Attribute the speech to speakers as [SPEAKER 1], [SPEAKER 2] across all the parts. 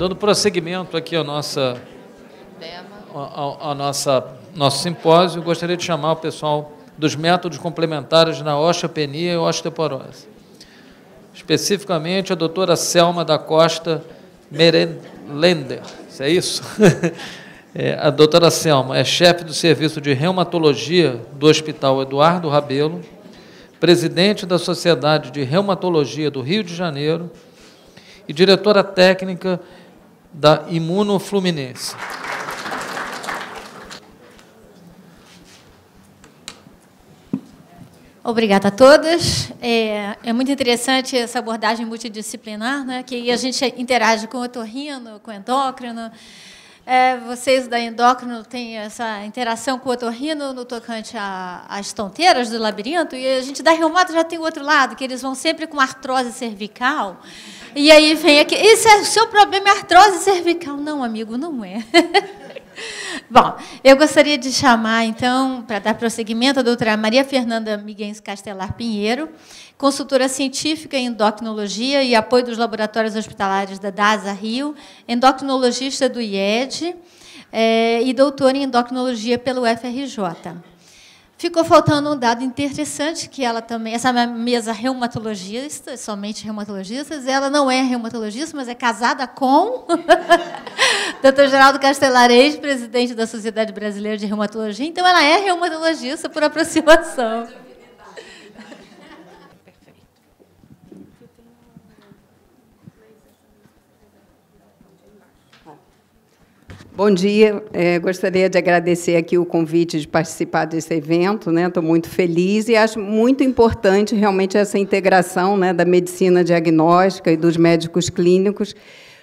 [SPEAKER 1] dando prosseguimento aqui ao nossa ao, nossa nosso simpósio, gostaria de chamar o pessoal dos métodos complementares na osteopenia e osteoporose. Especificamente a doutora Selma da Costa Merenlender. Isso é isso? É, a doutora Selma é chefe do Serviço de Reumatologia do Hospital Eduardo Rabelo, presidente da Sociedade de Reumatologia do Rio de Janeiro e diretora técnica da Imuno Fluminense.
[SPEAKER 2] Obrigada a todas. É, é, muito interessante essa abordagem multidisciplinar, né, que a gente interage com o otorrino, com o endócrino. É, vocês da endócrino têm essa interação com o otorrino no tocante às tonteiras do labirinto, e a gente da reumato já tem o outro lado, que eles vão sempre com artrose cervical. E aí vem aqui, isso é o seu problema é artrose cervical. Não, amigo, não é. Bom, eu gostaria de chamar, então, para dar prosseguimento, a doutora Maria Fernanda Miguel Castelar Pinheiro, consultora científica em endocrinologia e apoio dos laboratórios hospitalares da DASA Rio, endocrinologista do IED é, eh, e doutora em endocrinologia pelo FRJ. Ficou faltando um dado interessante que ela também, essa mesa reumatologista, somente reumatologistas, ela não é reumatologista, mas é casada com Dr. Geraldo Castelarez, presidente da Sociedade Brasileira de Reumatologia. Então ela é reumatologista por aproximação.
[SPEAKER 3] Bom dia. É, gostaria de agradecer aqui o convite de participar desse evento. Estou né? muito feliz e acho muito importante realmente essa integração né, da medicina diagnóstica e dos médicos clínicos,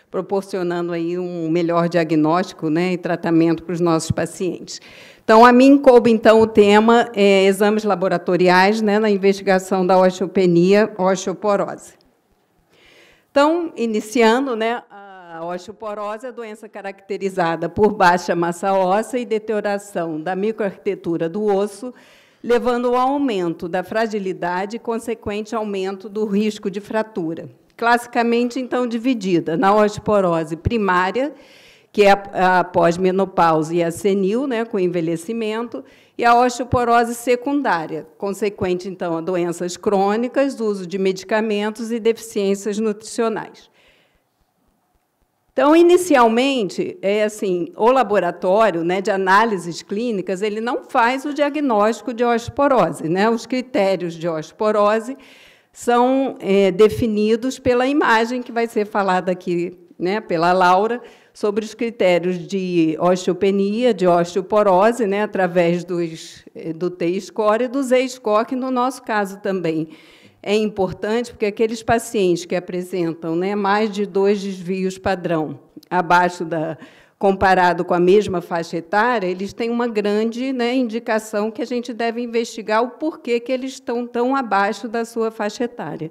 [SPEAKER 3] proporcionando aí um melhor diagnóstico né, e tratamento para os nossos pacientes. Então, a mim coube, então, o tema é, exames laboratoriais né, na investigação da osteopenia, osteoporose. Então, iniciando, né? A osteoporose é a doença caracterizada por baixa massa óssea e deterioração da microarquitetura do osso, levando ao aumento da fragilidade e consequente aumento do risco de fratura. Classicamente, então, dividida na osteoporose primária, que é a, pós-menopausa e a senil, né, com envelhecimento, e a osteoporose secundária, consequente, então, a doenças crônicas, uso de medicamentos e deficiências nutricionais. Então, inicialmente, é assim, o laboratório né, de análises clínicas ele não faz o diagnóstico de osteoporose. Né? Os critérios de osteoporose são é, definidos pela imagem que vai ser falada aqui né, pela Laura sobre os critérios de osteopenia, de osteoporose, né, através dos, é, do T-score e do Z-score, que no nosso caso também é importante porque aqueles pacientes que apresentam né, mais de dois desvios padrão abaixo da comparado com a mesma faixa etária, eles têm uma grande né, indicação que a gente deve investigar o porquê que eles estão tão abaixo da sua faixa etária.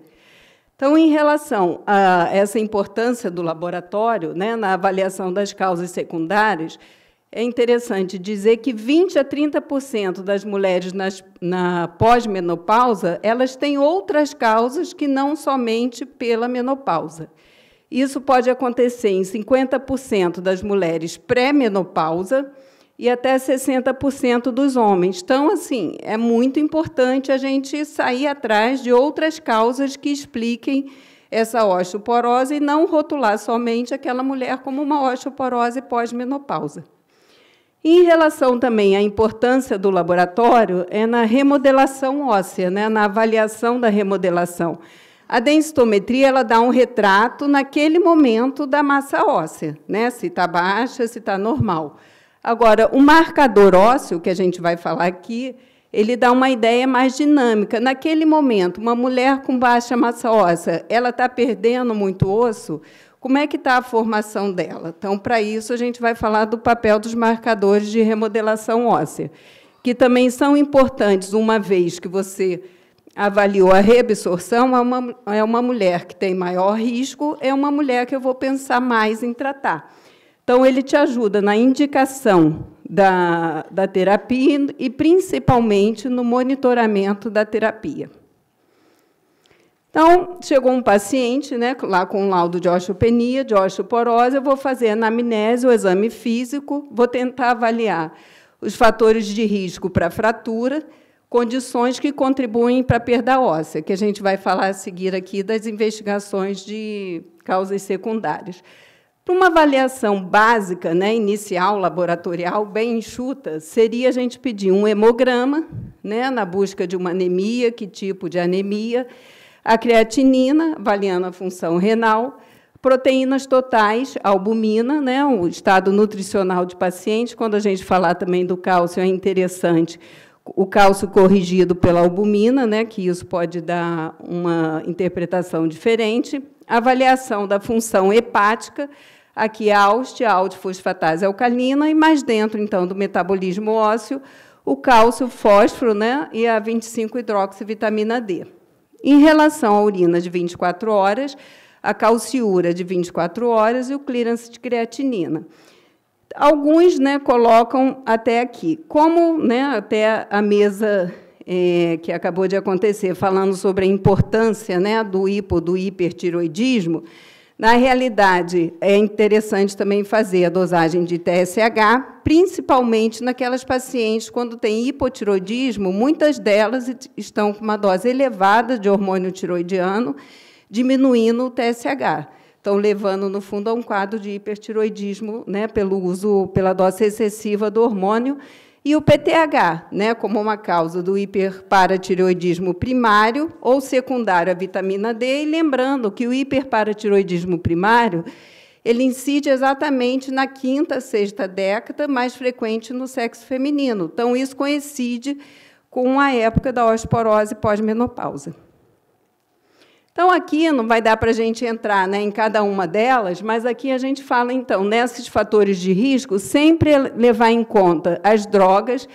[SPEAKER 3] Então, em relação a essa importância do laboratório né, na avaliação das causas secundárias, é interessante dizer que 20 a 30% das mulheres nas, na pós-menopausa, elas têm outras causas que não somente pela menopausa. Isso pode acontecer em 50% das mulheres pré-menopausa e até 60% dos homens. Então, assim, é muito importante a gente sair atrás de outras causas que expliquem essa osteoporose e não rotular somente aquela mulher como uma osteoporose pós-menopausa. Em relação também à importância do laboratório, é na remodelação óssea, né, na avaliação da remodelação. A densitometria ela dá um retrato naquele momento da massa óssea, né, se está baixa, se está normal. Agora, o marcador ósseo, que a gente vai falar aqui, ele dá uma ideia mais dinâmica. Naquele momento, uma mulher com baixa massa óssea, ela está perdendo muito osso, como é que está a formação dela? Então, para isso, a gente vai falar do papel dos marcadores de remodelação óssea, que também são importantes, uma vez que você avaliou a reabsorção, é uma, é uma mulher que tem maior risco, é uma mulher que eu vou pensar mais em tratar. Então, ele te ajuda na indicação da, da terapia e, principalmente, no monitoramento da terapia. Então, chegou um paciente né, lá com um laudo de osteopenia, de osteoporose, eu vou fazer anamnese, o exame físico, vou tentar avaliar os fatores de risco para fratura, condições que contribuem para a perda óssea, que a gente vai falar a seguir aqui das investigações de causas secundárias. Para uma avaliação básica, né, inicial, laboratorial, bem enxuta, seria a gente pedir um hemograma, né, na busca de uma anemia, que tipo de anemia, a creatinina, avaliando a função renal, proteínas totais, albumina, né, o estado nutricional de paciente. Quando a gente falar também do cálcio, é interessante o cálcio corrigido pela albumina, né, que isso pode dar uma interpretação diferente. Avaliação da função hepática, aqui a AUST, a aldifosfatase alcalina, e mais dentro, então, do metabolismo ósseo, o cálcio, fósforo né, e a 25-hidroxivitamina D. Em relação à urina de 24 horas, a calciura de 24 horas e o clearance de creatinina. Alguns né, colocam até aqui. Como né, até a mesa é, que acabou de acontecer, falando sobre a importância né, do hipo, do hipertiroidismo, na realidade, é interessante também fazer a dosagem de TSH, principalmente naquelas pacientes quando tem hipotiroidismo, muitas delas estão com uma dose elevada de hormônio tiroidiano, diminuindo o TSH. Estão levando, no fundo, a um quadro de hipertiroidismo né, pelo uso, pela dose excessiva do hormônio, e o PTH, né, como uma causa do hiperparatiroidismo primário ou secundário à vitamina D. E lembrando que o hiperparatiroidismo primário ele incide exatamente na quinta, sexta década, mais frequente no sexo feminino. Então, isso coincide com a época da osteoporose pós-menopausa. Então, aqui não vai dar para a gente entrar né, em cada uma delas, mas aqui a gente fala, então, nesses fatores de risco, sempre levar em conta as drogas.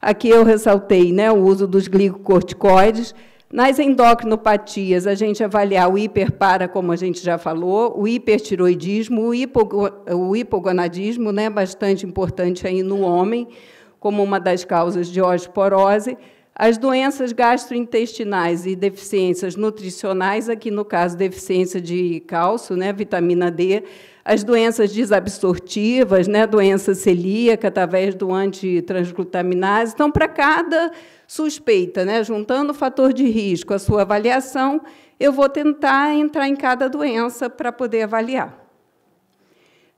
[SPEAKER 3] Aqui eu ressaltei né, o uso dos glicocorticoides. Nas endocrinopatias, a gente avaliar o hiperpara, como a gente já falou, o hipertiroidismo, o, o hipogonadismo, né, bastante importante aí no homem, como uma das causas de osteoporose. As doenças gastrointestinais e deficiências nutricionais, aqui no caso deficiência de cálcio, né, vitamina D, as doenças desabsortivas, né, doença celíaca através do antitransglutaminase. Então, para cada suspeita, né, juntando o fator de risco, a sua avaliação, eu vou tentar entrar em cada doença para poder avaliar.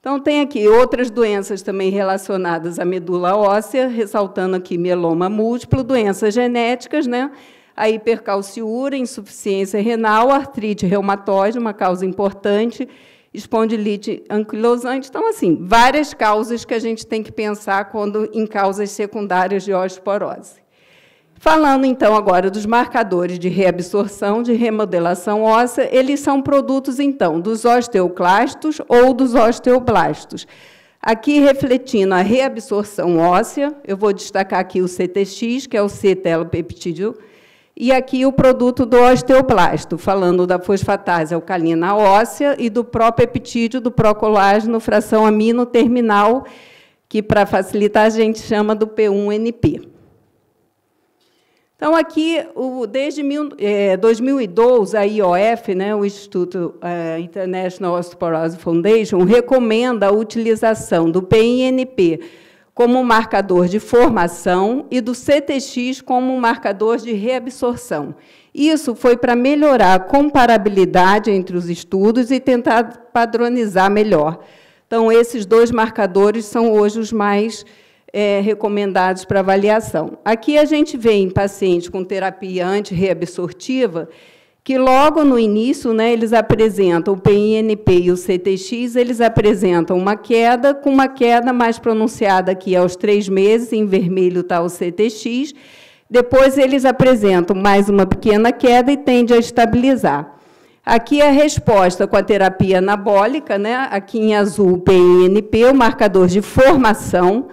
[SPEAKER 3] Então, tem aqui outras doenças também relacionadas à medula óssea, ressaltando aqui mieloma múltiplo, doenças genéticas, né? a hipercalciúria, insuficiência renal, artrite reumatoide, uma causa importante, espondilite anquilosante. Então, assim, várias causas que a gente tem que pensar quando em causas secundárias de osteoporose. Falando então agora dos marcadores de reabsorção, de remodelação óssea, eles são produtos então dos osteoclastos ou dos osteoblastos. Aqui refletindo a reabsorção óssea, eu vou destacar aqui o CTX, que é o c e aqui o produto do osteoblasto, falando da fosfatase alcalina óssea e do propeptídeo do procolágeno fração amino terminal, que para facilitar a gente chama do P1NP. Então, aqui, o, desde mil, é, 2012, a IOF, né, o Instituto é, International Osteoporosis Foundation, recomenda a utilização do PINP como marcador de formação e do CTX como marcador de reabsorção. Isso foi para melhorar a comparabilidade entre os estudos e tentar padronizar melhor. Então, esses dois marcadores são hoje os mais é, recomendados para avaliação. Aqui a gente vê em paciente com terapia antirreabsortiva que logo no início, né, eles apresentam o PINP e o CTX, eles apresentam uma queda, com uma queda mais pronunciada aqui aos três meses, em vermelho está o CTX, depois eles apresentam mais uma pequena queda e tende a estabilizar. Aqui a resposta com a terapia anabólica, né? aqui em azul, o PNP, o marcador de formação,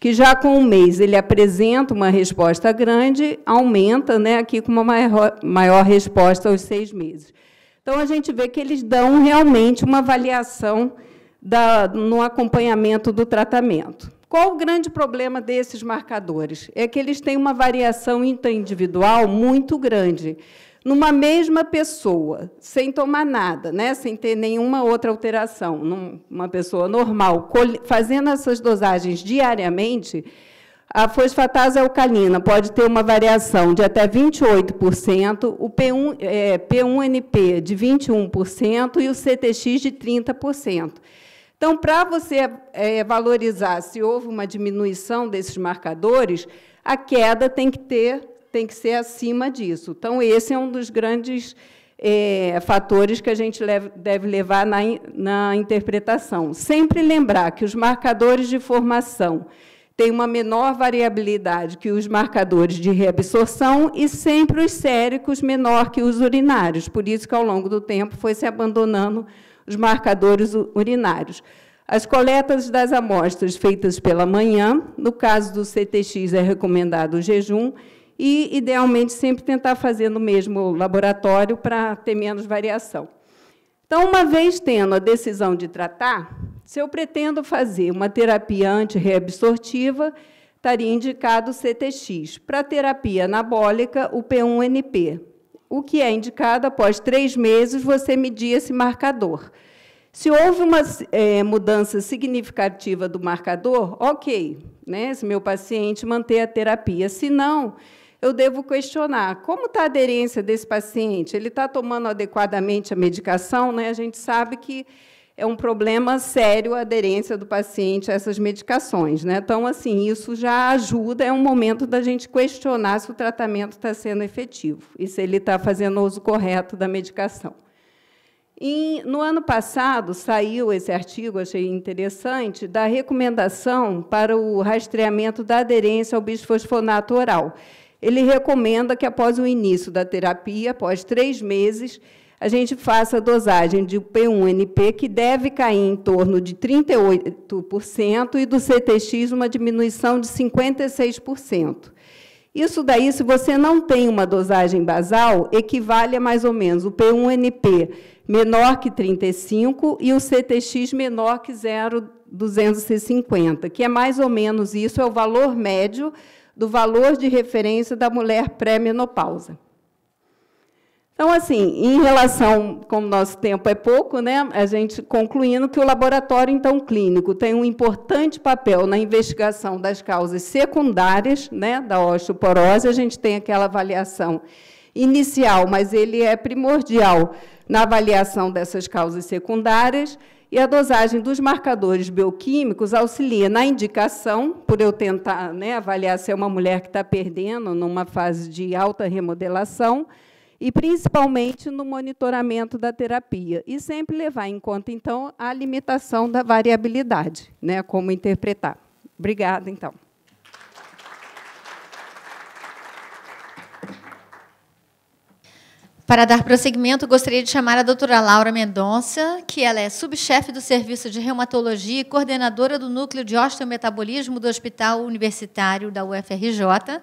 [SPEAKER 3] que já com um mês ele apresenta uma resposta grande, aumenta né, aqui com uma maior, maior resposta aos seis meses. Então, a gente vê que eles dão realmente uma avaliação da, no acompanhamento do tratamento. Qual o grande problema desses marcadores? É que eles têm uma variação interindividual muito grande numa mesma pessoa, sem tomar nada, né? sem ter nenhuma outra alteração, numa pessoa normal, fazendo essas dosagens diariamente, a fosfatase alcalina pode ter uma variação de até 28%, o P1, é, P1NP de 21% e o CTX de 30%. Então, para você é, valorizar se houve uma diminuição desses marcadores, a queda tem que ter tem que ser acima disso. Então, esse é um dos grandes é, fatores que a gente leve, deve levar na, na interpretação. Sempre lembrar que os marcadores de formação têm uma menor variabilidade que os marcadores de reabsorção e sempre os séricos menor que os urinários. Por isso que, ao longo do tempo, foi se abandonando os marcadores urinários. As coletas das amostras feitas pela manhã, no caso do CTX é recomendado o jejum, e, idealmente, sempre tentar fazer no mesmo laboratório para ter menos variação. Então, uma vez tendo a decisão de tratar, se eu pretendo fazer uma terapia antirreabsortiva, estaria indicado o CTX. Para terapia anabólica, o P1NP. O que é indicado, após três meses, você medir esse marcador. Se houve uma é, mudança significativa do marcador, ok, né, se meu paciente manter a terapia. Se não, eu devo questionar como está a aderência desse paciente? Ele está tomando adequadamente a medicação? Né? A gente sabe que é um problema sério a aderência do paciente a essas medicações. Né? Então, assim, isso já ajuda, é um momento da gente questionar se o tratamento está sendo efetivo e se ele está fazendo o uso correto da medicação. E, no ano passado, saiu esse artigo, achei interessante, da recomendação para o rastreamento da aderência ao bisfosfonato oral ele recomenda que, após o início da terapia, após três meses, a gente faça a dosagem de P1NP, que deve cair em torno de 38%, e do CTX, uma diminuição de 56%. Isso daí, se você não tem uma dosagem basal, equivale a mais ou menos o P1NP menor que 35 e o CTX menor que 0,250, que é mais ou menos isso, é o valor médio do valor de referência da mulher pré-menopausa. Então, assim, em relação, como nosso tempo é pouco, né, a gente concluindo que o laboratório, então, clínico tem um importante papel na investigação das causas secundárias né, da osteoporose, a gente tem aquela avaliação inicial, mas ele é primordial na avaliação dessas causas secundárias, e a dosagem dos marcadores bioquímicos auxilia na indicação, por eu tentar né, avaliar se é uma mulher que está perdendo numa fase de alta remodelação, e principalmente no monitoramento da terapia. E sempre levar em conta, então, a limitação da variabilidade, né, como interpretar. Obrigada, então. Para dar prosseguimento, gostaria de
[SPEAKER 2] chamar a doutora Laura Mendonça, que ela é subchefe do Serviço de Reumatologia e coordenadora do Núcleo de Osteometabolismo do Hospital Universitário da UFRJ,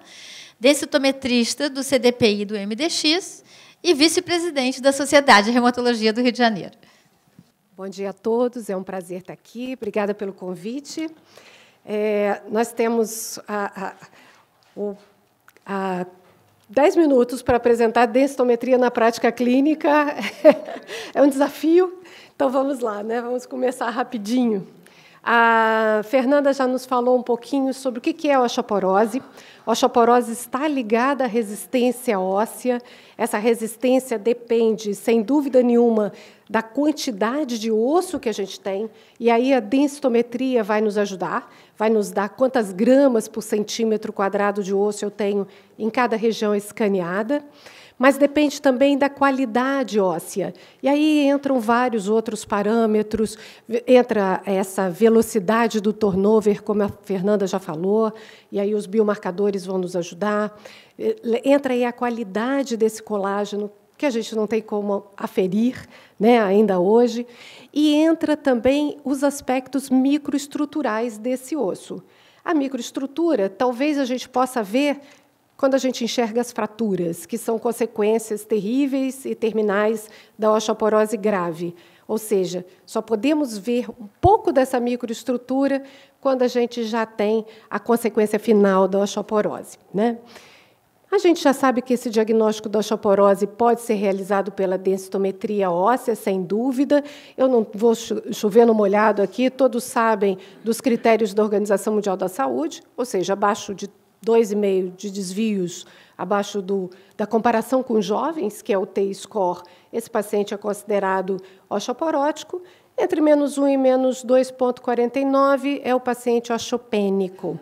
[SPEAKER 2] densitometrista do CDPI do MDX e vice-presidente da Sociedade de Reumatologia do Rio de Janeiro.
[SPEAKER 4] Bom dia a todos, é um prazer estar aqui. Obrigada pelo convite. É, nós temos a, a, o, a 10 minutos para apresentar densitometria na prática clínica é um desafio, então vamos lá, né? vamos começar rapidinho. A Fernanda já nos falou um pouquinho sobre o que é a osteoporose. A osteoporose está ligada à resistência óssea. Essa resistência depende, sem dúvida nenhuma, da quantidade de osso que a gente tem, e aí a densitometria vai nos ajudar, vai nos dar quantas gramas por centímetro quadrado de osso eu tenho em cada região escaneada, mas depende também da qualidade óssea. E aí entram vários outros parâmetros, entra essa velocidade do turnover, como a Fernanda já falou, e aí os biomarcadores vão nos ajudar. Eh, entra aí a qualidade desse colágeno, que a gente não tem como aferir né, ainda hoje, e entra também os aspectos microestruturais desse osso. A microestrutura, talvez a gente possa ver quando a gente enxerga as fraturas, que são consequências terríveis e terminais da osteoporose grave. Ou seja, só podemos ver um pouco dessa microestrutura quando a gente já tem a consequência final da osteoporose. Né? A gente já sabe que esse diagnóstico da osteoporose pode ser realizado pela densitometria óssea, sem dúvida. Eu não vou chover no molhado aqui, todos sabem dos critérios da Organização Mundial da Saúde, ou seja, abaixo de 2,5 de desvios, abaixo do, da comparação com jovens, que é o T-score, esse paciente é considerado osteoporótico. Entre menos 1 e menos 2,49 é o paciente osteopênico.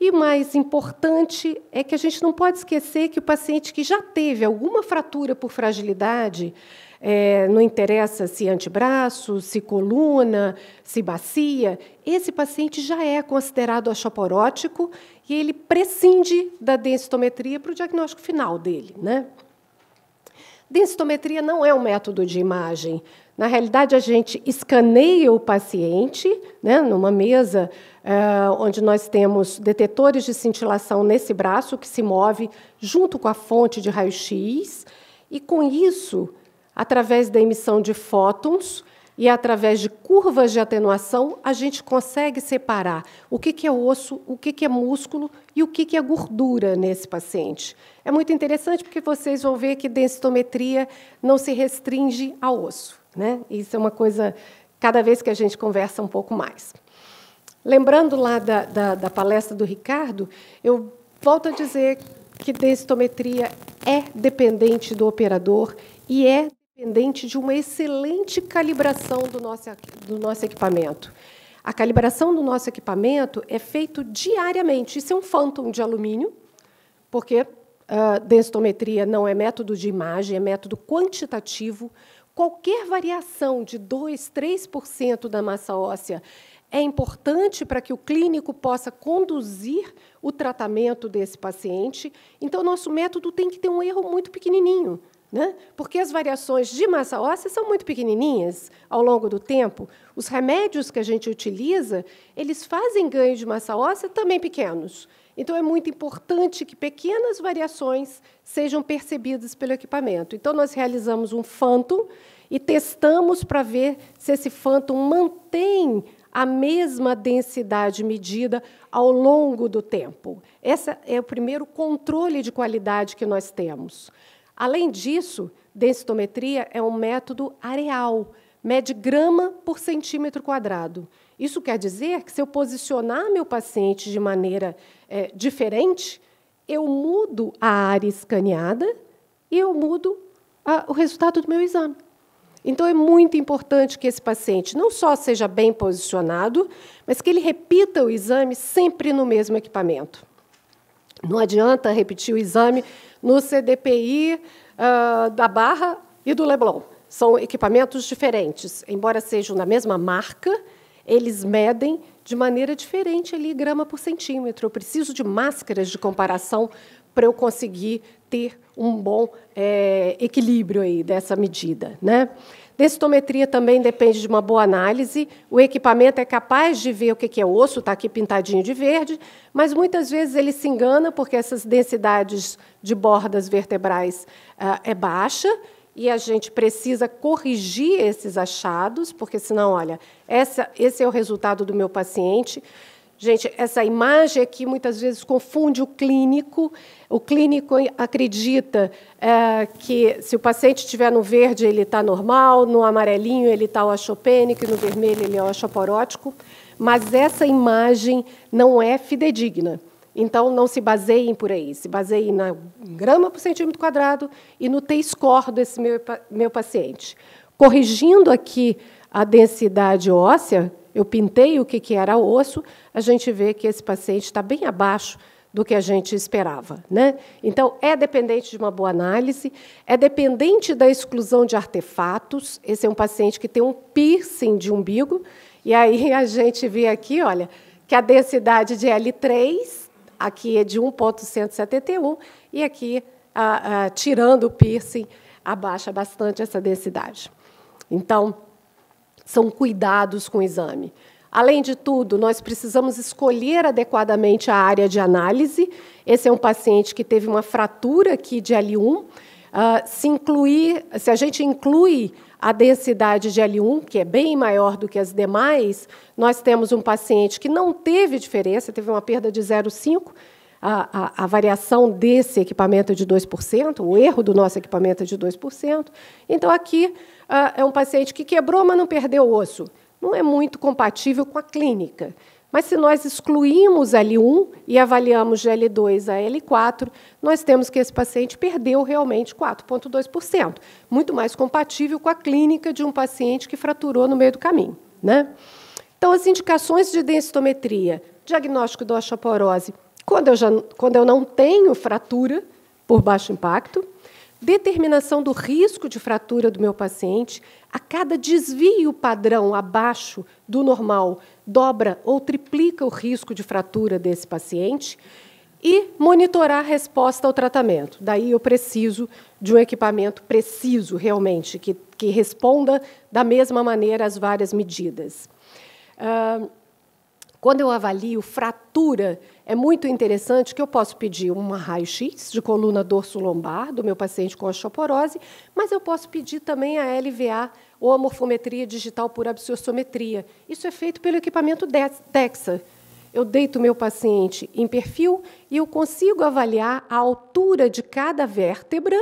[SPEAKER 4] E mais importante é que a gente não pode esquecer que o paciente que já teve alguma fratura por fragilidade, é, não interessa se é antebraço, se coluna, se bacia, esse paciente já é considerado achoporótico e ele prescinde da densitometria para o diagnóstico final dele. Né? Densitometria não é um método de imagem. Na realidade, a gente escaneia o paciente né, numa mesa é, onde nós temos detetores de cintilação nesse braço que se move junto com a fonte de raio-x, e com isso, através da emissão de fótons, e através de curvas de atenuação a gente consegue separar o que, é osso, o que, é músculo e o que, que é gordura nesse paciente. É muito interessante porque vocês vão ver que densitometria não se restringe ao osso. Né? Isso é uma coisa cada vez que a gente conversa um pouco mais. Lembrando lá da, da, da palestra do Ricardo, eu volto a dizer que densitometria é dependente do operador e é dependente de uma excelente calibração do nosso, do nosso equipamento. A calibração do nosso equipamento é feito diariamente. Isso é um phantom de alumínio, porque uh, ah, densitometria não é método de imagem, é método quantitativo. Qualquer variação de 2, 3% da massa óssea é importante para que o clínico possa conduzir o tratamento desse paciente. Então, nosso método tem que ter um erro muito pequenininho. Né? Porque as variações de massa óssea são muito pequenininhas ao longo do tempo. Os remédios que a gente utiliza, eles fazem ganhos de massa óssea também pequenos. Então, é muito importante que pequenas variações sejam percebidas pelo equipamento. Então, nós realizamos um phantom e testamos para ver se esse phantom mantém a mesma densidade medida ao longo do tempo. Esse é o primeiro controle de qualidade que nós temos. Além disso, densitometria é um método areal, mede grama por centímetro quadrado. Isso quer dizer que, se eu posicionar meu paciente de maneira é, diferente, eu mudo a área escaneada e eu mudo a, o resultado do meu exame. Então, é muito importante que esse paciente não só seja bem posicionado, mas que ele repita o exame sempre no mesmo equipamento. Não adianta repetir o exame no CDPI uh, ah, da Barra e do Leblon. São equipamentos diferentes. Embora sejam da mesma marca, eles medem de maneira diferente ali grama por centímetro. Eu preciso de máscaras de comparação para eu conseguir ter um bom é, equilíbrio aí dessa medida, né? Densitometria também depende de uma boa análise. O equipamento é capaz de ver o que é osso, está aqui pintadinho de verde, mas muitas vezes ele se engana porque essas densidades de bordas vertebrais ah, é baixa e a gente precisa corrigir esses achados, porque senão, olha, essa, esse é o resultado do meu paciente. Gente, essa imagem aqui muitas vezes confunde o clínico. O clínico acredita é, que se o paciente estiver no verde, ele está normal, no amarelinho, ele está oxopênico, no vermelho, ele é oxoporótico. Mas essa imagem não é fidedigna. Então, não se baseiem por aí. Se baseiem na grama por centímetro quadrado e no T-score desse meu, meu paciente. Corrigindo aqui a densidade óssea, eu pintei o que, que era osso, a gente vê que esse paciente está bem abaixo do que a gente esperava. Né? Então, é dependente de uma boa análise, é dependente da exclusão de artefatos. Esse é um paciente que tem um piercing de umbigo, e aí a gente vê aqui, olha, que a densidade de L3 aqui é de 1,171, e aqui, a, a, tirando o piercing, abaixa bastante essa densidade. Então, são cuidados com o exame. Além de tudo, nós precisamos escolher adequadamente a área de análise. Esse é um paciente que teve uma fratura aqui de L1. Uh, ah, se, incluir, se a gente inclui a densidade de L1, que é bem maior do que as demais, nós temos um paciente que não teve diferença, teve uma perda de 0,5 a, a, a variação desse equipamento é de 2%, o erro do nosso equipamento é de 2%. Então, aqui ah, é um paciente que quebrou, mas não perdeu osso. Não é muito compatível com a clínica. Mas se nós excluímos L1 e avaliamos de L2 a L4, nós temos que esse paciente perdeu realmente 4,2%, muito mais compatível com a clínica de um paciente que fraturou no meio do caminho. Né? Então, as indicações de densitometria, diagnóstico da osteoporose quando eu, já, quando eu não tenho fratura por baixo impacto, determinação do risco de fratura do meu paciente a cada desvio padrão abaixo do normal dobra ou triplica o risco de fratura desse paciente e monitorar a resposta ao tratamento. Daí eu preciso de um equipamento preciso, realmente, que, que responda da mesma maneira às várias medidas. Uh, quando eu avalio fratura, é muito interessante que eu posso pedir uma raio-x de coluna dorso-lombar do meu paciente com osteoporose, mas eu posso pedir também a LVA ou a morfometria digital por absorçometria. Isso é feito pelo equipamento DEXA. Eu deito o meu paciente em perfil e eu consigo avaliar a altura de cada vértebra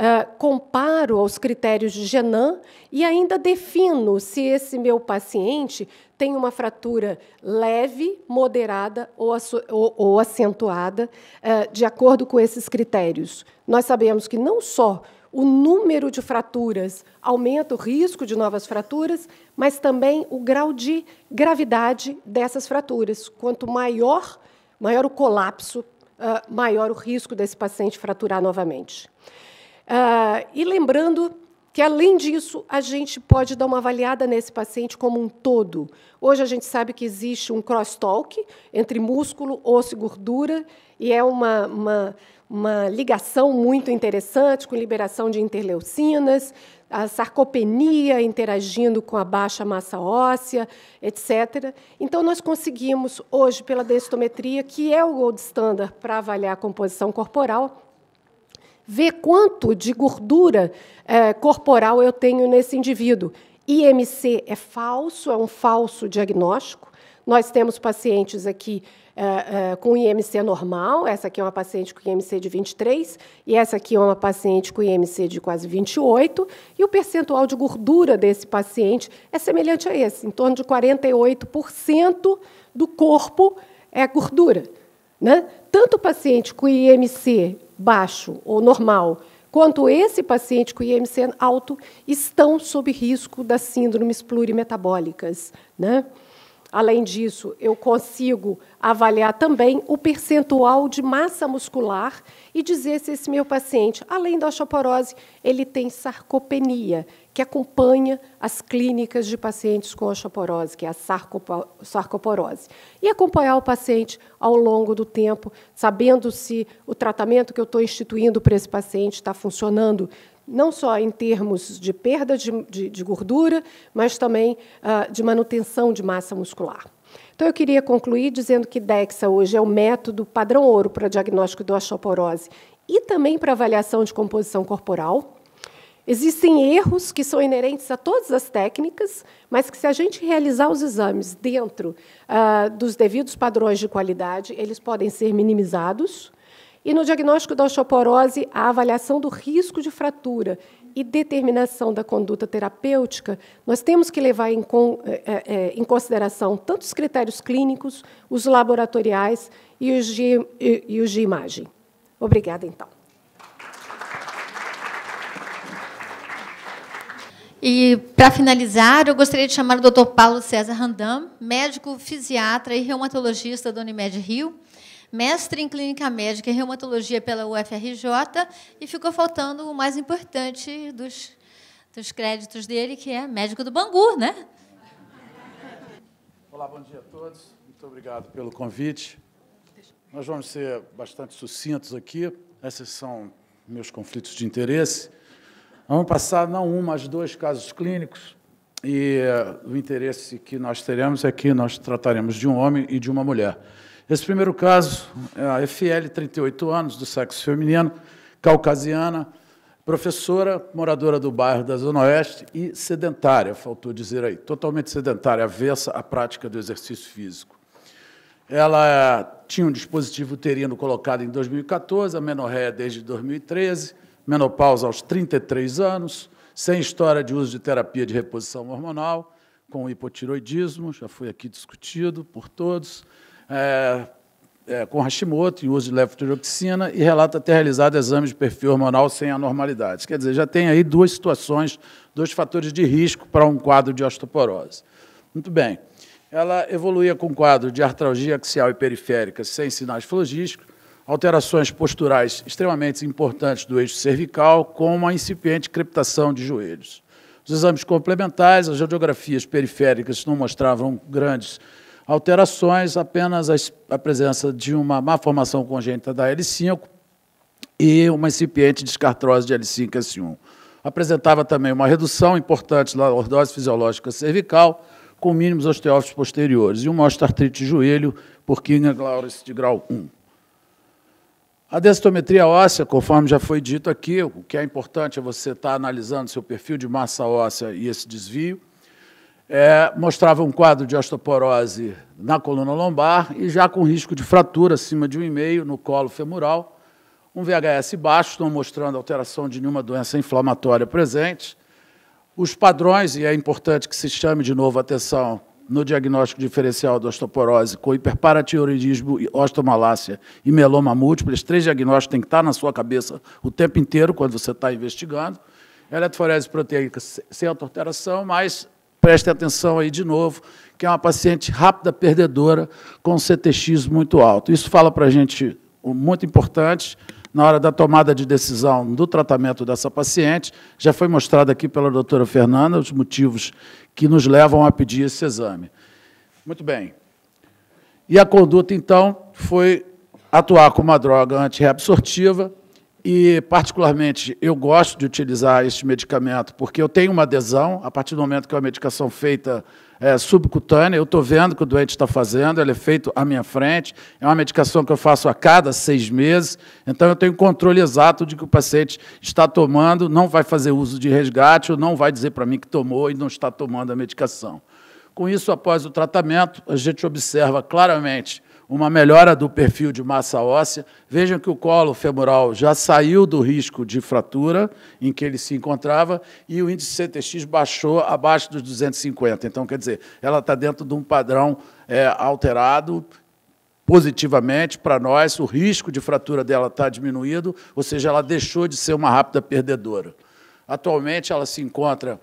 [SPEAKER 4] Uh, comparo aos critérios de Genan e ainda defino se esse meu paciente tem uma fratura leve, moderada ou, ou, ou acentuada, eh, de acordo com esses critérios. Nós sabemos que não só o número de fraturas aumenta o risco de novas fraturas, mas também o grau de gravidade dessas fraturas. Quanto maior, maior o colapso, uh, maior o risco desse paciente fraturar novamente. Uh, e lembrando que, além disso, a gente pode dar uma avaliada nesse paciente como um todo. Hoje, a gente sabe que existe um crosstalk entre músculo, osso e gordura, e é uma, uma, uma ligação muito interessante com liberação de interleucinas, a sarcopenia interagindo com a baixa massa óssea, etc. Então, nós conseguimos, hoje, pela densitometria, que é o gold standard para avaliar a composição corporal, ver quanto de gordura é, corporal eu tenho nesse indivíduo. IMC é falso, é um falso diagnóstico. Nós temos pacientes aqui é, é, com IMC normal, essa aqui é uma paciente com IMC de 23, e essa aqui é uma paciente com IMC de quase 28, e o percentual de gordura desse paciente é semelhante a esse, em torno de 48% do corpo é gordura. Né? Tanto o paciente com IMC baixo ou normal, quanto esse paciente com IMC alto, estão sob risco das síndromes plurimetabólicas. Né? Além disso, eu consigo avaliar também o percentual de massa muscular e dizer se esse meu paciente, além da osteoporose, ele tem sarcopenia, que acompanha as clínicas de pacientes com osteoporose, que é a sarcoporose. E acompanhar o paciente ao longo do tempo, sabendo se o tratamento que eu estou instituindo para esse paciente está funcionando, não só em termos de perda de, de, de gordura, mas também uh, de manutenção de massa muscular. Então, eu queria concluir dizendo que DEXA hoje é o método padrão ouro para diagnóstico da osteoporose e também para avaliação de composição corporal. Existem erros que são inerentes a todas as técnicas, mas que, se a gente realizar os exames dentro uh, dos devidos padrões de qualidade, eles podem ser minimizados. E no diagnóstico da osteoporose, a avaliação do risco de fratura e determinação da conduta terapêutica, nós temos que levar em, eh, eh, eh, em consideração tanto os critérios clínicos, os laboratoriais e os de, e, e os de imagem. Obrigada, então.
[SPEAKER 2] E, para finalizar, eu gostaria de chamar o Dr. Paulo César Randam, médico fisiatra e reumatologista da Unimed Rio, mestre em clínica médica e reumatologia pela UFRJ, e ficou faltando o mais importante dos, dos créditos dele, que é médico do Bangu, né?
[SPEAKER 1] Olá, bom dia a todos. Muito obrigado pelo convite. Nós vamos ser bastante sucintos aqui. Esses são meus conflitos de interesse. Vamos passar não um, mas dois casos clínicos. E uh, o interesse que nós teremos é que nós trataremos de um homem e de uma mulher. Esse primeiro caso, é a FL, 38 anos, do sexo feminino, caucasiana, professora, moradora do bairro da Zona Oeste e sedentária, faltou dizer aí, totalmente sedentária, avessa à prática do exercício físico. Ela eh, tinha um dispositivo uterino colocado em 2014, a desde 2013, menopausa aos 33 anos, sem história de uso de terapia de reposição hormonal, com hipotiroidismo, já foi aqui discutido por todos, é, é, com Hashimoto em uso de levotiroxina e relata ter realizado exames de perfil hormonal sem anormalidades. Quer dizer, já tem aí duas situações, dois fatores de risco para um quadro de osteoporose. Muito bem. Ela evoluía com quadro de artralgia axial e periférica sem sinais flogísticos, alterações posturais extremamente importantes do eixo cervical, com uma incipiente crepitação de joelhos. Os exames complementares, as radiografias periféricas não mostravam grandes alterações, apenas a, presença de uma má formação congênita da L5 e uma incipiente descartrose de L5-S1. Apresentava também uma redução importante da lordose fisiológica cervical, com mínimos osteófitos posteriores, e uma osteartrite de joelho por Kinga Glauris de grau 1. A densitometria óssea, conforme já foi dito aqui, o que é importante é você estar analisando seu perfil de massa óssea e esse desvio é, mostrava um quadro de osteoporose na coluna lombar e já com risco de fratura acima de um e meio no colo femoral, um VHS baixo, não mostrando alteração de nenhuma doença inflamatória presente. Os padrões, e é importante que se chame de novo a atenção no diagnóstico diferencial da osteoporose com hiperparatiroidismo, osteomalácia e meloma múltiplo, esses três diagnósticos têm que estar na sua cabeça o tempo inteiro quando você está investigando. Eletroforese proteica sem alteração, mas preste atenção aí de novo, que é uma paciente rápida perdedora com CTX muito alto. Isso fala para a gente muito importante na hora da tomada de decisão do tratamento dessa paciente. Já foi mostrado aqui pela doutora Fernanda os motivos que nos levam a pedir esse exame. Muito bem. E a conduta, então, foi atuar com uma droga antirreabsortiva, e, particularmente, eu gosto de utilizar este medicamento porque eu tenho uma adesão, a partir do momento que é uma medicação feita é, subcutânea, eu estou vendo o que o doente está fazendo, ele é feito à minha frente, é uma medicação que eu faço a cada seis meses, então eu tenho controle exato de que o paciente está tomando, não vai fazer uso de resgate ou não vai dizer para mim que tomou e não está tomando a medicação. Com isso, após o tratamento, a gente observa claramente uma melhora do perfil de massa óssea. Vejam que o colo femoral já saiu do risco de fratura em que ele se encontrava e o índice CTX baixou abaixo dos 250. Então, quer dizer, ela está dentro de um padrão é, alterado positivamente para nós, o risco de fratura dela está diminuído, ou seja, ela deixou de ser uma rápida perdedora. Atualmente, ela se encontra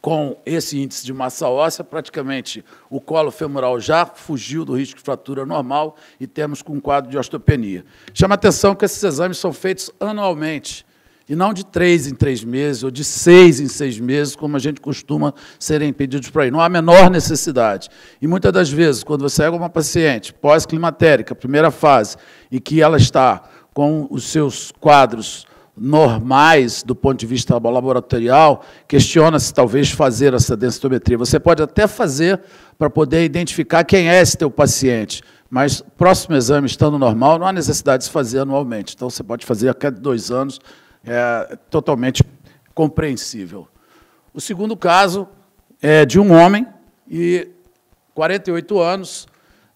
[SPEAKER 1] com esse índice de massa óssea, praticamente o colo femoral já fugiu do risco de fratura normal e temos com um quadro de osteopenia. Chama atenção que esses exames são feitos anualmente e não de três em três meses ou de seis em seis meses, como a gente costuma serem pedidos para ir Não há a menor necessidade. E muitas das vezes, quando você é uma paciente pós-climatérica, primeira fase, e que ela está com os seus quadros normais do ponto de vista laboratorial, questiona-se talvez fazer essa densitometria. Você pode até fazer para poder identificar quem é esse teu paciente, mas próximo exame estando normal, não há necessidade de se fazer anualmente. Então você pode fazer a cada dois anos, é totalmente compreensível. O segundo caso é de um homem e 48 anos,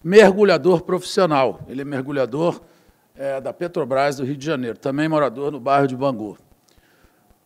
[SPEAKER 1] mergulhador profissional. Ele é mergulhador profissional é, da Petrobras do Rio de Janeiro, também morador no bairro de Bangu.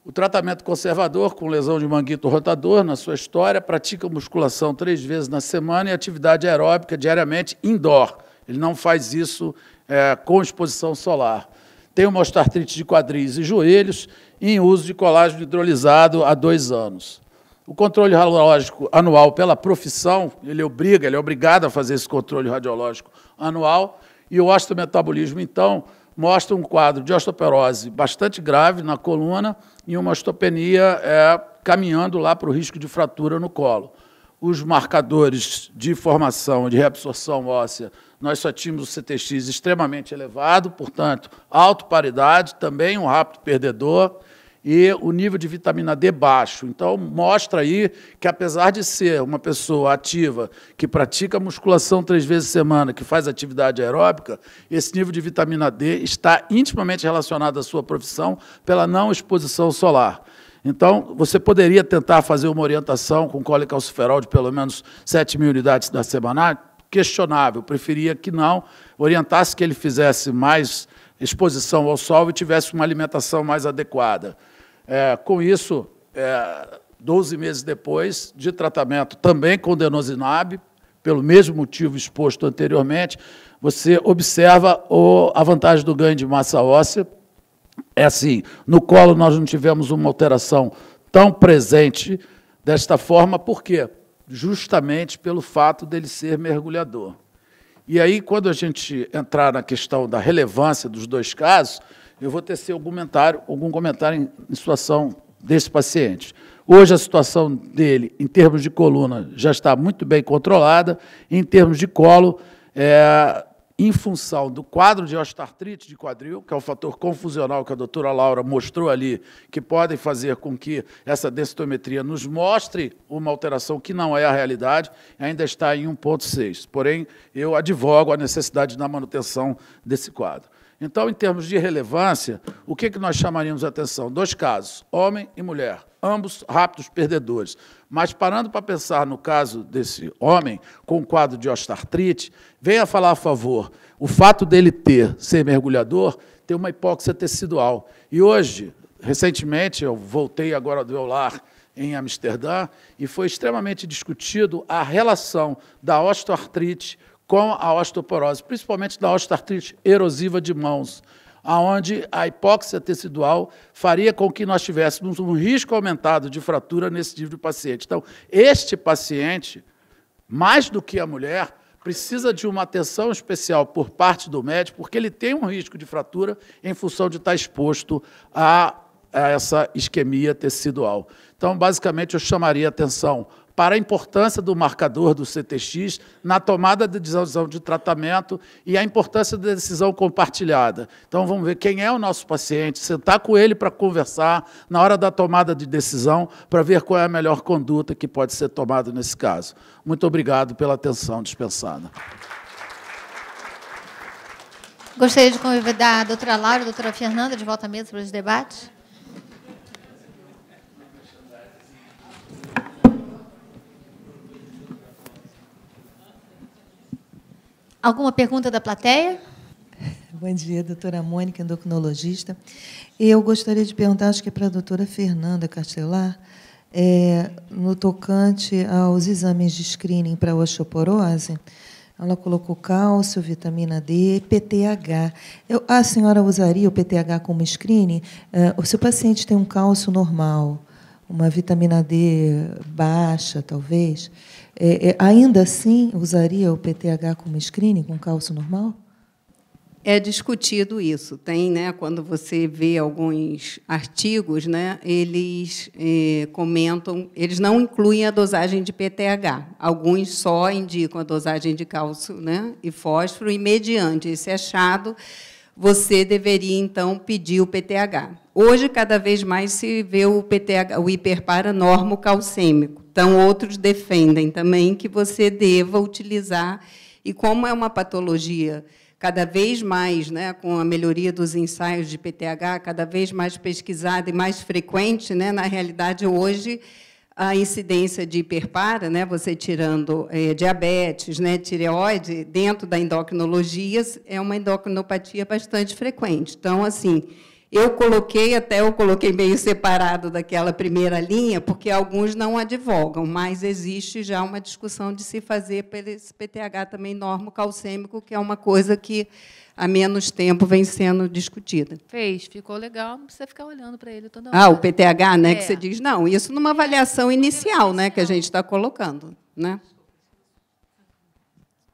[SPEAKER 1] O tratamento conservador com lesão de manguito rotador, na sua história, pratica musculação três vezes na semana e atividade aeróbica diariamente indoor. Ele não faz isso é, com exposição solar. Tem uma osteoartrite de quadris e joelhos e em uso de colágeno hidrolisado há dois anos. O controle radiológico anual pela profissão, ele obriga, ele é obrigado a fazer esse controle radiológico anual, e o osteometabolismo, então, mostra um quadro de osteoporose bastante grave na coluna e uma osteopenia é, caminhando lá para o risco de fratura no colo. Os marcadores de formação, de reabsorção óssea, nós só tínhamos o CTX extremamente elevado, portanto, alto paridade, também um rápido perdedor e o nível de vitamina D baixo. Então, mostra aí que, apesar de ser uma pessoa ativa, que pratica musculação três vezes por semana, que faz atividade aeróbica, esse nível de vitamina D está intimamente relacionado à sua profissão pela não exposição solar. Então, você poderia tentar fazer uma orientação com colecalciferol de pelo menos 7 mil unidades na semana? Ah, questionável, preferia que não, orientasse que ele fizesse mais exposição ao sol e tivesse uma alimentação mais adequada. É, com isso, é, 12 meses depois de tratamento também com denosinab, pelo mesmo motivo exposto anteriormente, você observa o, a vantagem do ganho de massa óssea. É assim, no colo nós não tivemos uma alteração tão presente desta forma, por quê? Justamente pelo fato dele ser mergulhador. E aí, quando a gente entrar na questão da relevância dos dois casos, eu vou tecer algum comentário, algum comentário em, em situação desse paciente. Hoje a situação dele, em termos de coluna, já está muito bem controlada. Em termos de colo, é, em função do quadro de osteoartrite de quadril, que é o fator confusional que a doutora Laura mostrou ali, que podem fazer com que essa densitometria nos mostre uma alteração que não é a realidade, ainda está em 1,6. Porém, eu advogo a necessidade da manutenção desse quadro. Então, em termos de relevância, o que, que nós chamaríamos a atenção? Dois casos, homem e mulher ambos rápidos perdedores. Mas parando para pensar no caso desse homem com o quadro de osteoartrite, venha falar a favor. O fato dele ter ser mergulhador ter uma hipóxia tecidual. E hoje, recentemente, eu voltei agora do meu lar em Amsterdã e foi extremamente discutido a relação da osteoartrite com a osteoporose, principalmente da osteoartrite erosiva de mãos onde a hipóxia tecidual faria com que nós tivéssemos um risco aumentado de fratura nesse tipo de paciente. Então, este paciente, mais do que a mulher, precisa de uma atenção especial por parte do médico, porque ele tem um risco de fratura em função de estar exposto a, a essa isquemia tecidual. Então, basicamente, eu chamaria atenção para a importância do marcador do CTX na tomada de decisão de tratamento e a importância da decisão compartilhada. Então, vamos ver quem é o nosso paciente, sentar com ele para conversar na hora da tomada de decisão, para ver qual é a melhor conduta que pode ser tomada nesse caso. Muito obrigado pela atenção dispensada.
[SPEAKER 2] Gostaria de convidar a doutora Laura e a doutora Fernanda de volta à mesa para os debates. Alguma pergunta da plateia?
[SPEAKER 3] Bom dia, doutora Mônica, endocrinologista. Eu gostaria de perguntar, acho que é para a doutora Fernanda Castelar, é, no tocante aos exames de screening para osteoporose, ela colocou cálcio, vitamina D, PTH. Eu, a senhora usaria o PTH como screening? É, se o paciente tem um cálcio normal, uma vitamina D baixa, talvez, é, é, ainda assim, usaria o PTH como screening, com cálcio normal? É discutido isso. Tem, né, quando você vê alguns artigos, né, eles é, comentam, eles não incluem a dosagem de PTH. Alguns só indicam a dosagem de cálcio né, e fósforo, e mediante esse achado, você deveria então pedir o PTH. Hoje, cada vez mais se vê o PTH, o hiperpara calcêmico. Então, outros defendem também que você deva utilizar. E como é uma patologia cada vez mais, né, com a melhoria dos ensaios de PTH, cada vez mais pesquisada e mais frequente, né, na realidade, hoje a incidência de hiperpara, né, você tirando é, diabetes, né, tireoide, dentro da endocrinologia, é uma endocrinopatia bastante frequente. Então, assim, eu coloquei, até eu coloquei meio separado daquela primeira linha, porque alguns não advogam, mas existe já uma discussão de se fazer pelo PTH também normocalcêmico, que é uma coisa que há menos tempo vem sendo discutida. Fez,
[SPEAKER 2] ficou legal, não precisa ficar olhando para ele toda hora. Ah, o PTH, né, é. que você diz,
[SPEAKER 3] não, isso numa avaliação inicial, né, que a gente está colocando, né?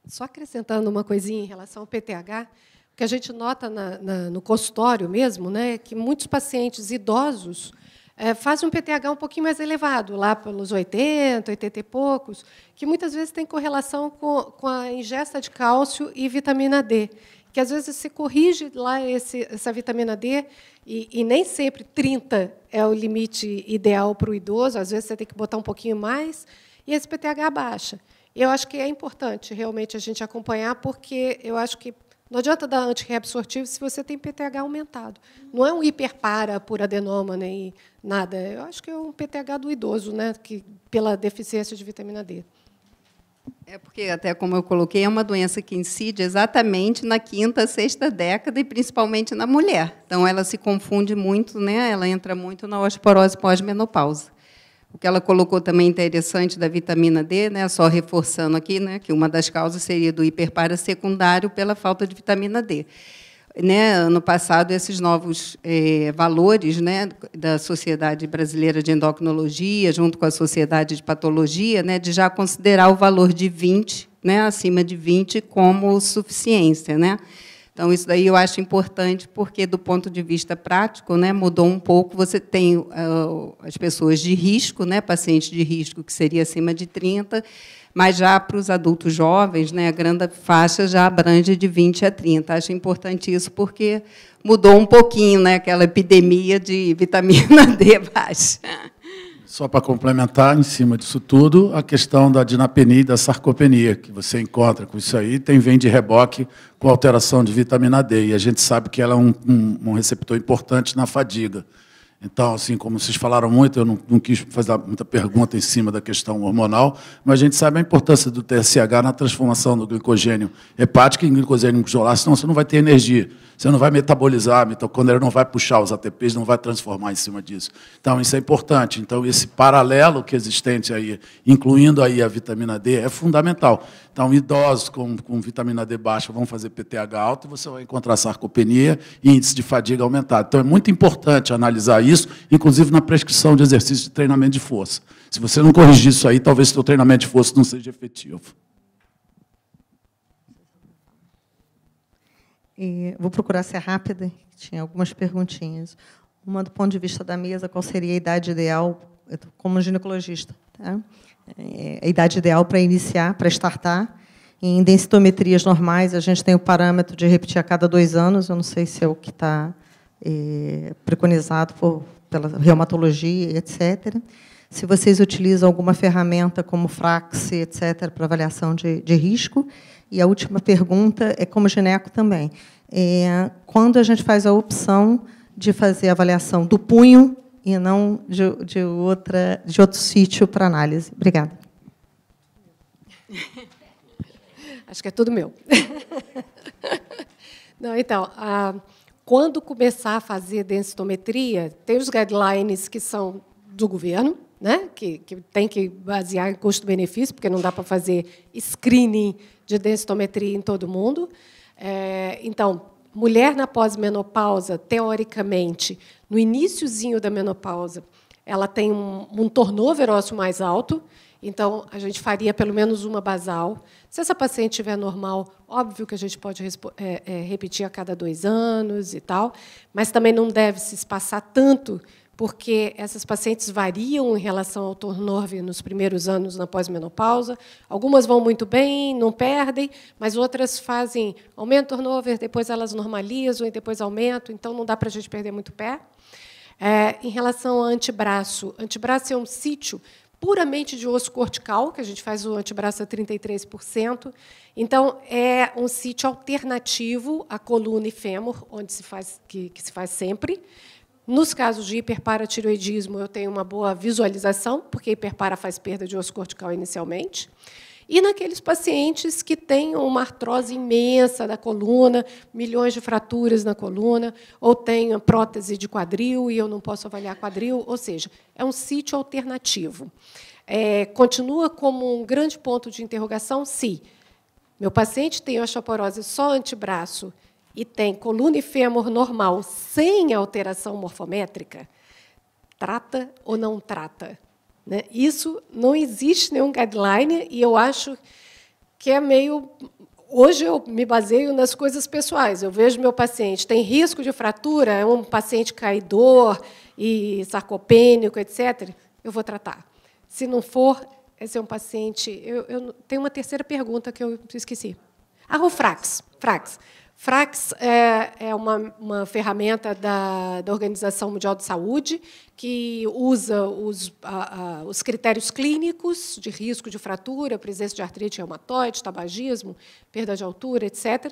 [SPEAKER 4] Só acrescentando uma coisinha em relação ao PTH, o que a gente nota na, na, no consultório mesmo, né, é que muitos pacientes idosos é, fazem um PTH um pouquinho mais elevado, lá pelos 80, 80 e poucos, que muitas vezes tem correlação com, com a ingesta de cálcio e vitamina D. Porque às vezes se corrige lá esse, essa vitamina D e, e, nem sempre 30 é o limite ideal para o idoso, às vezes você tem que botar um pouquinho mais, e esse PTH baixa. Eu acho que é importante realmente a gente acompanhar, porque eu acho que não adianta dar antirreabsortivo se você tem PTH aumentado. Não é um hiperpara por adenoma nem nada. Eu acho que é um PTH do idoso, né, que, pela deficiência de vitamina D.
[SPEAKER 3] É porque, até como eu coloquei, é uma doença que incide exatamente na quinta, sexta década e principalmente na mulher. Então, ela se confunde muito, né? ela entra muito na osteoporose pós-menopausa. O que ela colocou também interessante da vitamina D, né? só reforçando aqui, né? que uma das causas seria do hiperpara secundário pela falta de vitamina D né, ano passado, esses novos é, valores né, da Sociedade Brasileira de Endocrinologia, junto com a Sociedade de Patologia, né, de já considerar o valor de 20, né, acima de 20, como suficiência. Né? Então, isso daí eu acho importante, porque, do ponto de vista prático, né, mudou um pouco. Você tem uh, as pessoas de risco, né, pacientes de risco, que seria acima de 30, mas já para os adultos jovens, né, a grande faixa já abrange de 20 a 30. Acho importante isso porque mudou um pouquinho né, aquela epidemia de vitamina D baixa.
[SPEAKER 1] Só para complementar, em cima disso tudo, a questão da dinapenia e da sarcopenia, que você encontra com isso aí, tem, vem de reboque com alteração de vitamina D. E a gente sabe que ela é um, um, um receptor importante na fadiga. Então, assim, como vocês falaram muito, eu não, não, quis fazer muita pergunta em cima da questão hormonal, mas a gente sabe a importância do TSH na transformação do glicogênio hepático em glicogênio glicolato, senão você não vai ter energia, você não vai metabolizar, então, a mitocôndria não vai puxar os ATPs, não vai transformar em cima disso. Então, isso é importante. Então, esse paralelo que existente aí, incluindo aí a vitamina D, é fundamental. Então, idosos com, com vitamina D baixa vão fazer PTH alto e você vai encontrar sarcopenia e índice de fadiga aumentado. Então, é muito importante analisar isso isso, inclusive na prescrição de exercício de treinamento de força. Se você não corrigir isso aí, talvez seu treinamento de força não seja efetivo.
[SPEAKER 3] E vou procurar ser rápida, tinha algumas perguntinhas. Uma do ponto de vista da mesa, qual seria a idade ideal como ginecologista? Tá? É, a idade ideal para iniciar, para startar. Em densitometrias normais, a gente tem o parâmetro de repetir a cada dois anos, eu não sei se é o que está é, preconizado por, pela reumatologia, etc. Se vocês utilizam alguma ferramenta como Frax, etc., para avaliação de, de risco. E a última pergunta é como gineco também. É, quando a gente faz a opção de fazer a avaliação do punho e não de, de, outra, de outro sítio
[SPEAKER 4] para análise? Obrigada. Acho que é tudo meu. Não, então, a quando começar a fazer densitometria, tem os guidelines que são do governo, né? que, que tem que basear em custo-benefício, porque não dá para fazer screening de densitometria em todo mundo. É, então, mulher na pós-menopausa, teoricamente, no iníciozinho da menopausa, ela tem um, um ósseo mais alto, então, a gente faria pelo menos uma basal. Se essa paciente estiver normal, óbvio que a gente pode é, é, repetir a cada dois anos e tal, mas também não deve se espaçar tanto, porque essas pacientes variam em relação ao turnover nos primeiros anos na pós-menopausa. Algumas vão muito bem, não perdem, mas outras fazem aumento turnover, depois elas normalizam e depois aumentam, então não dá para a gente perder muito pé. É, em relação ao antebraço, antebraço é um sítio puramente de osso cortical, que a gente faz o antebraço a 33%. Então, é um sítio alternativo à coluna e fêmur, onde se faz, que, que se faz sempre. Nos casos de hiperparatiroidismo, eu tenho uma boa visualização, porque hiperpara faz perda de osso cortical inicialmente. E naqueles pacientes que têm uma artrose imensa da coluna, milhões de fraturas na coluna, ou têm prótese de quadril e eu não posso avaliar quadril, ou seja, é um sítio alternativo. É, continua como um grande ponto de interrogação se meu paciente tem osteoporose só antebraço e tem coluna e fêmur normal sem alteração morfométrica, trata ou não trata? Né? Isso não existe nenhum guideline e eu acho que é meio. Hoje eu me baseio nas coisas pessoais. Eu vejo meu paciente tem risco de fratura, é um paciente caidor e sarcopênico, etc. Eu vou tratar. Se não for, esse é um paciente. Eu, eu tenho uma terceira pergunta que eu esqueci. Ah, o Frax. Frax. Frax é, é uma, uma, ferramenta da, da, Organização Mundial de Saúde que usa os, a, a, os, critérios clínicos de risco de fratura, presença de artrite reumatoide, tabagismo, perda de altura, etc.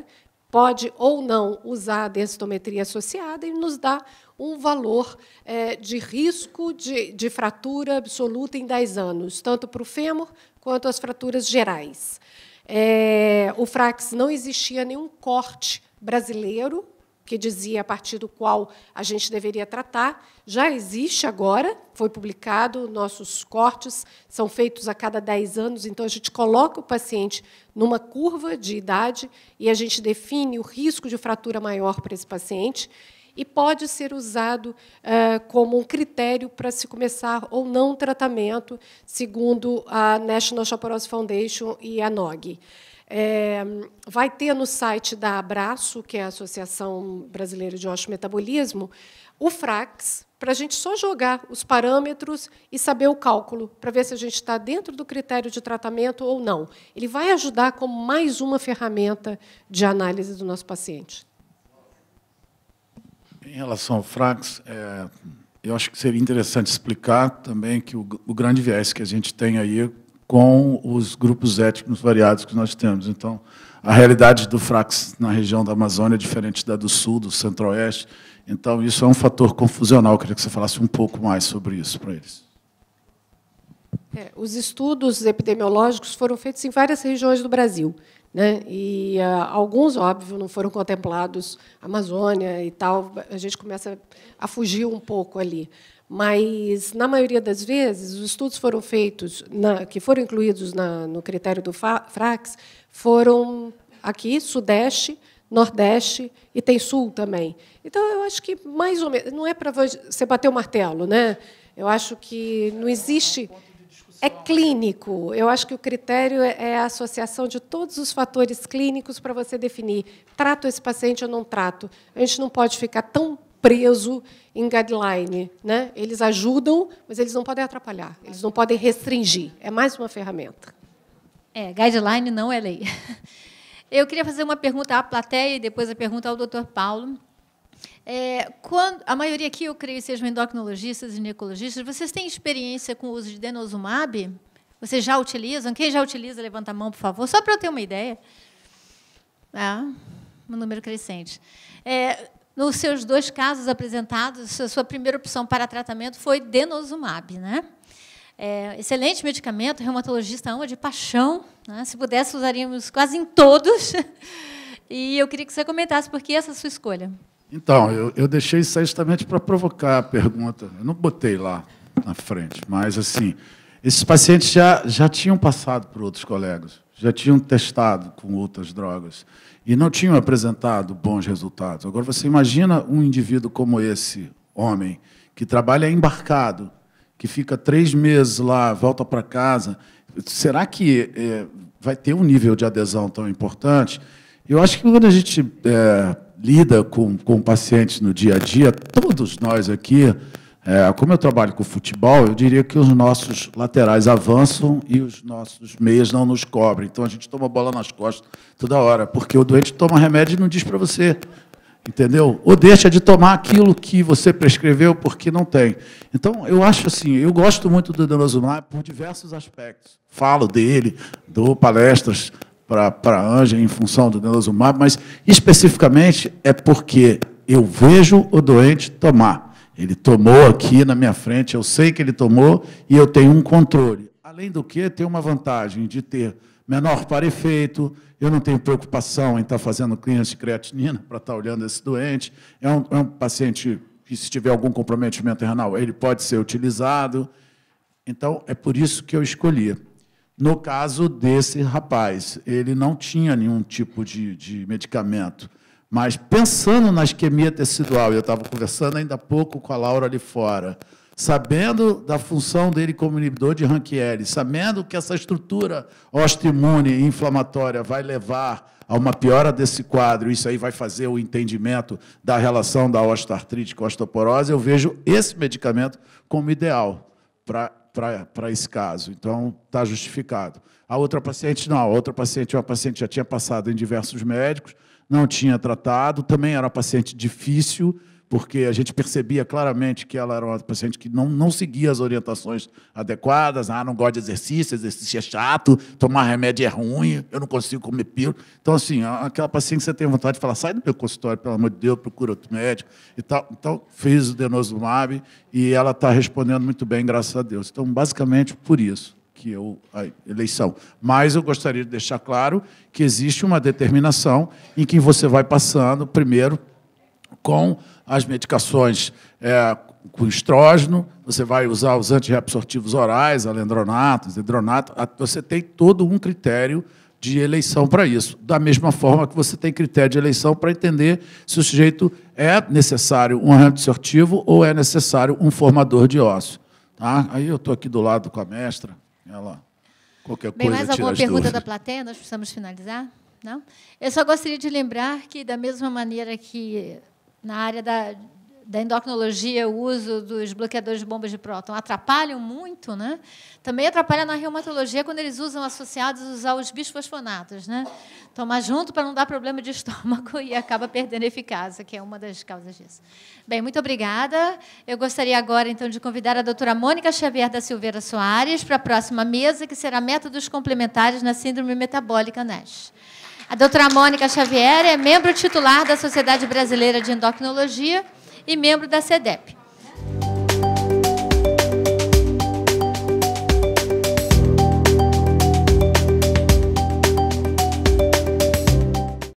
[SPEAKER 4] Pode ou não usar a densitometria associada e nos dá um valor é, de risco de, de fratura absoluta em 10 anos, tanto para o fêmur quanto as fraturas gerais. É, o Frax não existia nenhum corte brasileiro que dizia a partir do qual a gente deveria tratar, já existe agora, foi publicado, nossos cortes são feitos a cada 10 anos, então a gente coloca o paciente numa curva de idade e a gente define o risco de fratura maior para esse paciente e pode ser usado eh, como um critério para se começar ou não tratamento, segundo a National Cholesterol Foundation e a NOG. É, eh, vai ter no site da Abraço, que é a Associação Brasileira de Osteometabolismo, o FRAX, para a gente só jogar os parâmetros e saber o cálculo, para ver se a gente está dentro do critério de tratamento ou não. Ele vai ajudar como mais uma ferramenta de análise do nosso paciente.
[SPEAKER 1] Em relação ao Frax, é, eu acho que seria interessante explicar também que o, o, grande viés que a gente tem aí com os grupos étnicos variados que nós temos. Então, a realidade do Frax na região da Amazônia é diferente da do Sul, do Centro-Oeste. Então, isso é um fator confusional. Eu queria que você falasse um pouco mais sobre isso para eles.
[SPEAKER 4] É, os estudos epidemiológicos foram feitos em várias regiões do Brasil. Né? E uh, alguns, óbvio, não foram contemplados, Amazônia e tal, a gente começa a fugir um pouco ali. Mas, na maioria das vezes, os estudos foram feitos, na, que foram incluídos na, no critério do FRAX, foram aqui, Sudeste, Nordeste e tem Sul também. Então, eu acho que, mais ou menos, não é para você bater o martelo, né? Eu acho que não existe é clínico. Eu acho que o critério é, é a associação de todos os fatores clínicos para você definir: trato esse paciente ou não trato. A gente não pode ficar tão preso em guideline. Né? Eles ajudam, mas eles não podem atrapalhar, eles não podem restringir. É mais uma ferramenta. É, guideline não é lei. Eu queria
[SPEAKER 2] fazer uma pergunta à plateia e depois a pergunta ao Dr. Paulo. É, quando, a maioria aqui, eu creio, sejam endocrinologistas e ginecologistas. Vocês têm experiência com o uso de denosumab? Vocês já utilizam? Quem já utiliza, levanta a mão, por favor, só para eu ter uma ideia. Ah, um número crescente. É, nos seus dois casos apresentados, a sua primeira opção para tratamento foi denosumab, né? É, excelente medicamento, reumatologista ama de paixão. Né? Se pudesse, usaríamos quase em todos. E eu queria que você comentasse por que essa sua escolha.
[SPEAKER 1] Então, eu, eu deixei isso aí justamente para provocar a pergunta. Eu não botei lá na frente, mas assim, esses pacientes já, já tinham passado por outros colegas, já tinham testado com outras drogas e não tinham apresentado bons resultados. Agora, você imagina um indivíduo como esse homem, que trabalha embarcado, que fica três meses lá, volta para casa, será que é, vai ter um nível de adesão tão importante? Eu acho que quando a gente é, lida com, com pacientes no dia a dia, todos nós aqui, é, como eu trabalho com futebol, eu diria que os nossos laterais avançam e os nossos meias não nos cobrem. Então a gente toma bola nas costas toda hora, porque o doente toma remédio e não diz para você. Entendeu? Ou deixa de tomar aquilo que você prescreveu porque não tem. Então, eu acho assim, eu gosto muito do Denosumab por diversos aspectos. Falo dele, dou palestras para a Ângela em função do Nelozumab, mas especificamente é porque eu vejo o doente tomar. Ele tomou aqui na minha frente, eu sei que ele tomou e eu tenho um controle. Além do que, tem uma vantagem de ter menor para efeito, eu não tenho preocupação em estar tá fazendo clínicas de creatinina para estar tá olhando esse doente. É um, é um paciente que, se tiver algum comprometimento renal, ele pode ser utilizado. Então, é por isso que eu escolhi. No caso desse rapaz, ele não tinha nenhum tipo de, de medicamento. Mas pensando na isquemia tecidual, eu estava conversando ainda há pouco com a Laura ali fora, sabendo da função dele como inibidor de Ranchieri, sabendo que essa estrutura osteoimune e inflamatória vai levar a uma piora desse quadro, isso aí vai fazer o entendimento da relação da osteoartrite com a osteoporose, eu vejo esse medicamento como ideal para para esse caso. Então, está justificado. A outra paciente, não. A outra paciente, é uma paciente já tinha passado em diversos médicos, não tinha tratado, também era uma paciente difícil, porque a gente percebia claramente que ela era uma paciente que não, não seguia as orientações adequadas. Ah, não gosta de exercício, exercício é chato, tomar remédio é ruim, eu não consigo comer pílula. Então, assim, aquela paciente que você tem vontade de falar, sai do meu consultório, pelo amor de Deus, procura outro médico e tal. Então, fez o denosumab e ela está respondendo muito bem, graças a Deus. Então, basicamente, por isso que eu, a eleição. Mas eu gostaria de deixar claro que existe uma determinação em que você vai passando, primeiro, com as medicações é, com estrógeno, você vai usar os antirreabsortivos orais, alendronato, hidronato, você tem todo um critério de eleição para isso. Da mesma forma que você tem critério de eleição para entender se o sujeito é necessário um antisortivo ou é necessário um formador de ósseo. Tá? Aí eu estou aqui do lado com a mestra, ela qualquer Bem, coisa. Mais alguma pergunta dúvidas. da
[SPEAKER 2] plateia? Nós precisamos finalizar? Não? Eu só gostaria de lembrar que, da mesma maneira que na área da, da endocrinologia, o uso dos bloqueadores de bombas de próton atrapalham muito, né? Também atrapalha na reumatologia quando eles usam associados aos bisfosfonatos, né? Tomar junto para não dar problema de estômago e acaba perdendo eficácia, que é uma das causas disso. Bem, muito obrigada. Eu gostaria agora, então, de convidar a doutora Mônica Xavier da Silveira Soares para a próxima mesa, que será métodos complementares na síndrome metabólica NASH. A doutora Mônica Xavier é membro titular da Sociedade Brasileira de Endocrinologia e membro da SEDEP.